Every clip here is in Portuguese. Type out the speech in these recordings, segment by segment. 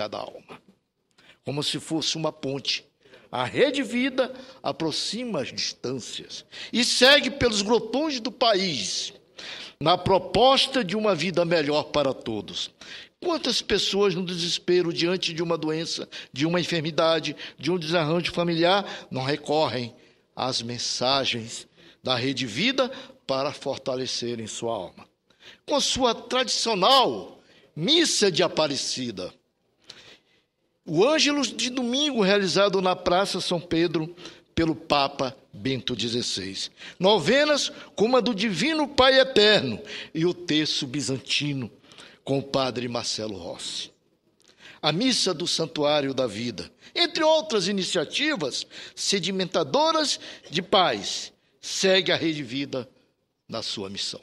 cada alma. Como se fosse uma ponte. A rede vida aproxima as distâncias e segue pelos grotões do país na proposta de uma vida melhor para todos. Quantas pessoas no desespero diante de uma doença, de uma enfermidade, de um desarranjo familiar, não recorrem às mensagens da Rede Vida para fortalecerem sua alma? Com sua tradicional missa de Aparecida, o Ângelus de domingo, realizado na Praça São Pedro pelo Papa Bento XVI. Novenas como a do Divino Pai Eterno e o terço bizantino com o padre Marcelo Rossi. A missa do Santuário da Vida, entre outras iniciativas sedimentadoras de paz, segue a Rede Vida na sua missão.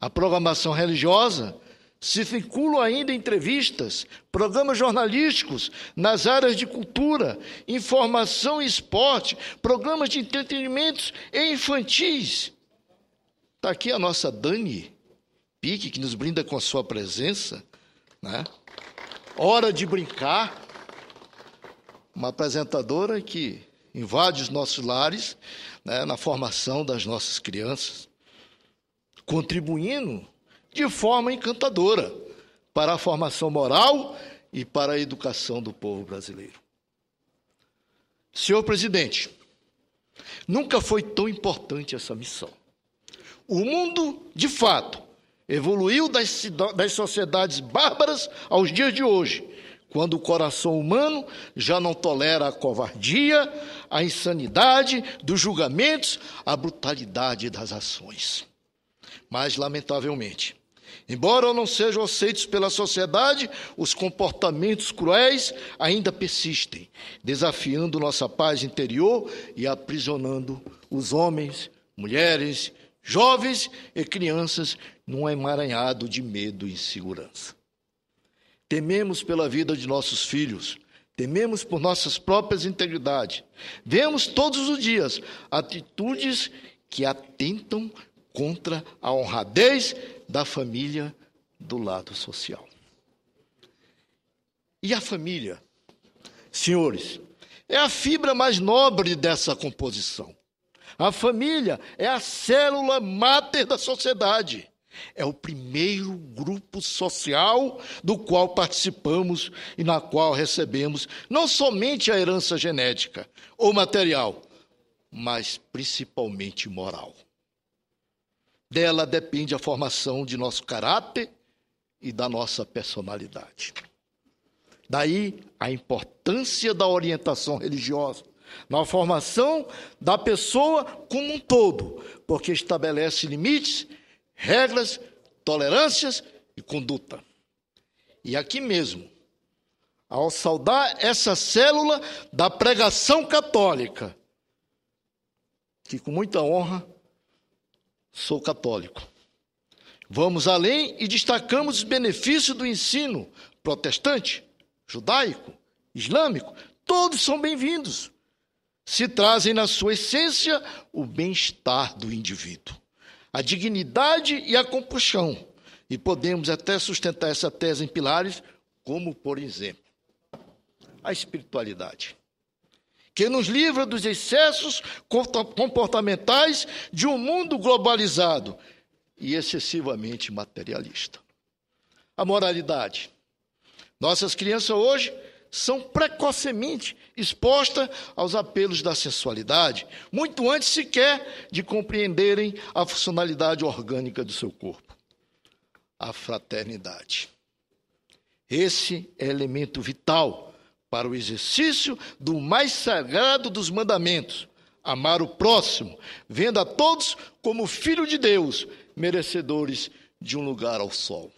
A programação religiosa circulo circulam ainda entrevistas, programas jornalísticos nas áreas de cultura, informação e esporte, programas de entretenimentos e infantis. Está aqui a nossa Dani Pique, que nos brinda com a sua presença. Né? Hora de brincar. Uma apresentadora que invade os nossos lares né, na formação das nossas crianças, contribuindo de forma encantadora para a formação moral e para a educação do povo brasileiro. Senhor presidente, nunca foi tão importante essa missão. O mundo, de fato, evoluiu das, das sociedades bárbaras aos dias de hoje, quando o coração humano já não tolera a covardia, a insanidade dos julgamentos, a brutalidade das ações. Mas, lamentavelmente, Embora não sejam aceitos pela sociedade, os comportamentos cruéis ainda persistem, desafiando nossa paz interior e aprisionando os homens, mulheres, jovens e crianças num emaranhado de medo e insegurança. Tememos pela vida de nossos filhos, tememos por nossas próprias integridades. Vemos todos os dias atitudes que atentam contra a honradez da família do lado social. E a família, senhores, é a fibra mais nobre dessa composição. A família é a célula máter da sociedade. É o primeiro grupo social do qual participamos e na qual recebemos não somente a herança genética ou material, mas principalmente moral. Dela depende a formação de nosso caráter e da nossa personalidade. Daí a importância da orientação religiosa na formação da pessoa como um todo, porque estabelece limites, regras, tolerâncias e conduta. E aqui mesmo, ao saudar essa célula da pregação católica, que com muita honra sou católico. Vamos além e destacamos os benefícios do ensino protestante, judaico, islâmico. Todos são bem-vindos. Se trazem na sua essência o bem-estar do indivíduo, a dignidade e a compaixão. E podemos até sustentar essa tese em pilares, como por exemplo, a espiritualidade que nos livra dos excessos comportamentais de um mundo globalizado e excessivamente materialista. A moralidade. Nossas crianças hoje são precocemente expostas aos apelos da sensualidade, muito antes sequer de compreenderem a funcionalidade orgânica do seu corpo. A fraternidade. Esse é elemento vital para o exercício do mais sagrado dos mandamentos, amar o próximo, vendo a todos como filho de Deus, merecedores de um lugar ao sol.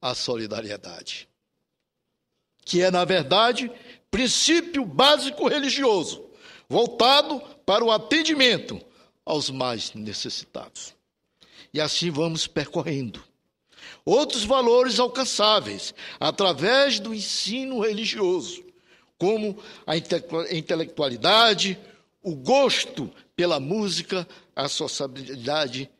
A solidariedade, que é, na verdade, princípio básico religioso, voltado para o atendimento aos mais necessitados. E assim vamos percorrendo Outros valores alcançáveis através do ensino religioso, como a intelectualidade, o gosto pela música, a sociabilidade